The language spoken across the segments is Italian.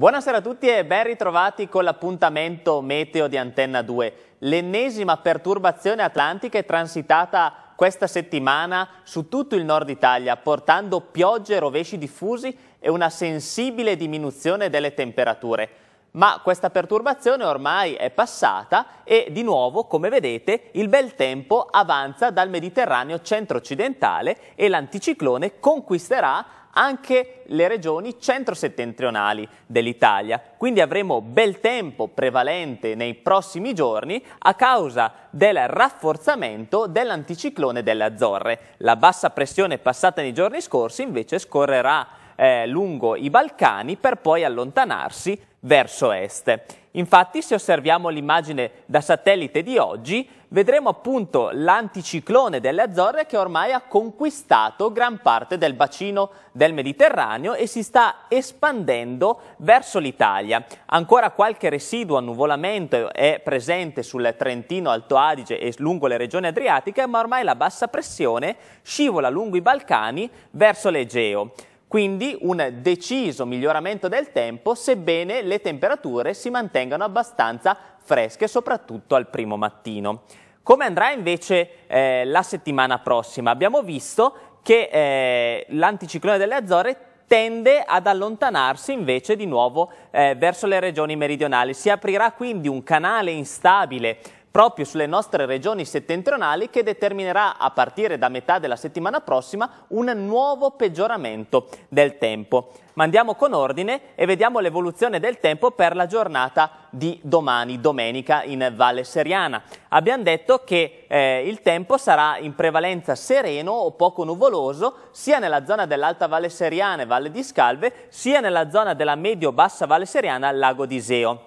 Buonasera a tutti e ben ritrovati con l'appuntamento meteo di Antenna 2. L'ennesima perturbazione atlantica è transitata questa settimana su tutto il nord Italia, portando piogge e rovesci diffusi e una sensibile diminuzione delle temperature ma questa perturbazione ormai è passata e di nuovo, come vedete, il bel tempo avanza dal Mediterraneo centro-occidentale e l'anticiclone conquisterà anche le regioni centro-settentrionali dell'Italia. Quindi avremo bel tempo prevalente nei prossimi giorni a causa del rafforzamento dell'anticiclone delle Azzorre. La bassa pressione passata nei giorni scorsi invece scorrerà eh, lungo i Balcani per poi allontanarsi verso est. Infatti, se osserviamo l'immagine da satellite di oggi, vedremo appunto l'anticiclone delle Azzorre che ormai ha conquistato gran parte del bacino del Mediterraneo e si sta espandendo verso l'Italia. Ancora qualche residuo annuvolamento è presente sul Trentino, Alto Adige e lungo le regioni adriatiche, ma ormai la bassa pressione scivola lungo i Balcani verso l'Egeo quindi un deciso miglioramento del tempo sebbene le temperature si mantengano abbastanza fresche soprattutto al primo mattino. Come andrà invece eh, la settimana prossima? Abbiamo visto che eh, l'anticiclone delle Azzorre tende ad allontanarsi invece di nuovo eh, verso le regioni meridionali. Si aprirà quindi un canale instabile proprio sulle nostre regioni settentrionali che determinerà a partire da metà della settimana prossima un nuovo peggioramento del tempo. Ma andiamo con ordine e vediamo l'evoluzione del tempo per la giornata di domani, domenica, in Valle Seriana. Abbiamo detto che eh, il tempo sarà in prevalenza sereno o poco nuvoloso sia nella zona dell'Alta Valle Seriana e Valle di Scalve, sia nella zona della medio-bassa Valle Seriana, Lago di Seo.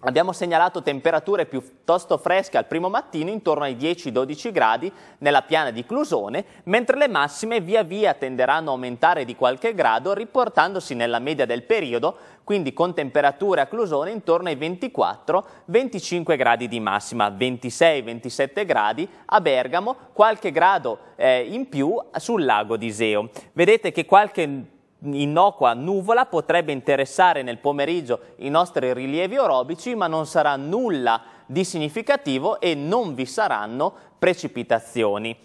Abbiamo segnalato temperature piuttosto fresche al primo mattino intorno ai 10-12 gradi nella piana di Clusone, mentre le massime via via tenderanno a aumentare di qualche grado riportandosi nella media del periodo, quindi con temperature a Clusone intorno ai 24-25 gradi di massima, 26-27 gradi a Bergamo, qualche grado eh, in più sul lago di Seo. Vedete che qualche innocua nuvola potrebbe interessare nel pomeriggio i nostri rilievi orobici, ma non sarà nulla di significativo e non vi saranno precipitazioni.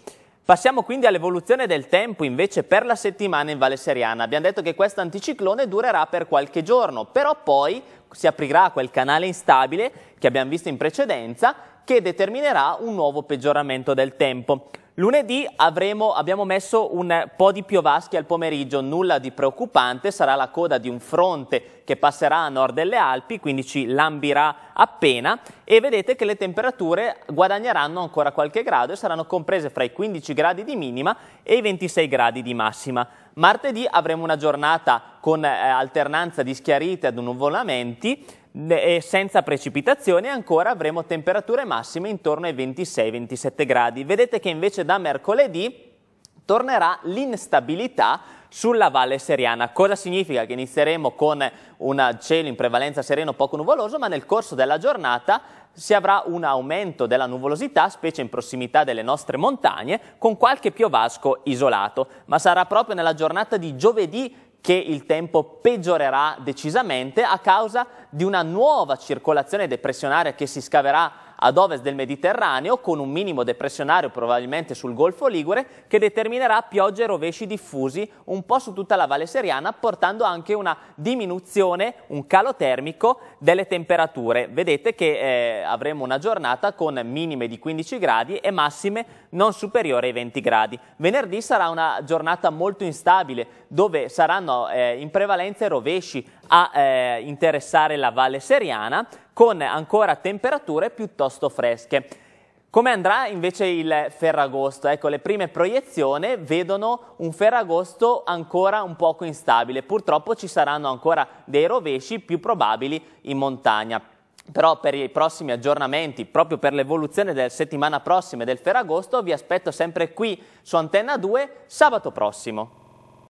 Passiamo quindi all'evoluzione del tempo invece per la settimana in Valle Seriana. Abbiamo detto che questo anticiclone durerà per qualche giorno, però poi si aprirà quel canale instabile che abbiamo visto in precedenza che determinerà un nuovo peggioramento del tempo. Lunedì avremo, abbiamo messo un po' di piovaschi al pomeriggio, nulla di preoccupante, sarà la coda di un fronte che passerà a nord delle Alpi, quindi ci lambirà appena e vedete che le temperature guadagneranno ancora qualche grado e saranno comprese fra i 15 gradi di minima e i 26 gradi di massima. Martedì avremo una giornata con eh, alternanza di schiarite ad nuvolamenti, ne senza precipitazioni ancora avremo temperature massime intorno ai 26-27 gradi. Vedete che invece da mercoledì tornerà l'instabilità sulla Valle Seriana. Cosa significa? Che inizieremo con un cielo in prevalenza sereno poco nuvoloso, ma nel corso della giornata si avrà un aumento della nuvolosità, specie in prossimità delle nostre montagne, con qualche piovasco isolato. Ma sarà proprio nella giornata di giovedì che il tempo peggiorerà decisamente a causa di una nuova circolazione depressionaria che si scaverà ad ovest del Mediterraneo con un minimo depressionario probabilmente sul Golfo Ligure che determinerà piogge e rovesci diffusi un po' su tutta la Valle Seriana portando anche una diminuzione, un calo termico delle temperature. Vedete che eh, avremo una giornata con minime di 15 gradi e massime non superiori ai 20 gradi. Venerdì sarà una giornata molto instabile dove saranno eh, in prevalenza rovesci a eh, interessare la Valle Seriana con ancora temperature piuttosto fresche. Come andrà invece il Ferragosto? Ecco, le prime proiezioni vedono un Ferragosto ancora un poco instabile. Purtroppo ci saranno ancora dei rovesci più probabili in montagna. Però per i prossimi aggiornamenti, proprio per l'evoluzione della settimana prossima e del Ferragosto, vi aspetto sempre qui su Antenna 2 sabato prossimo.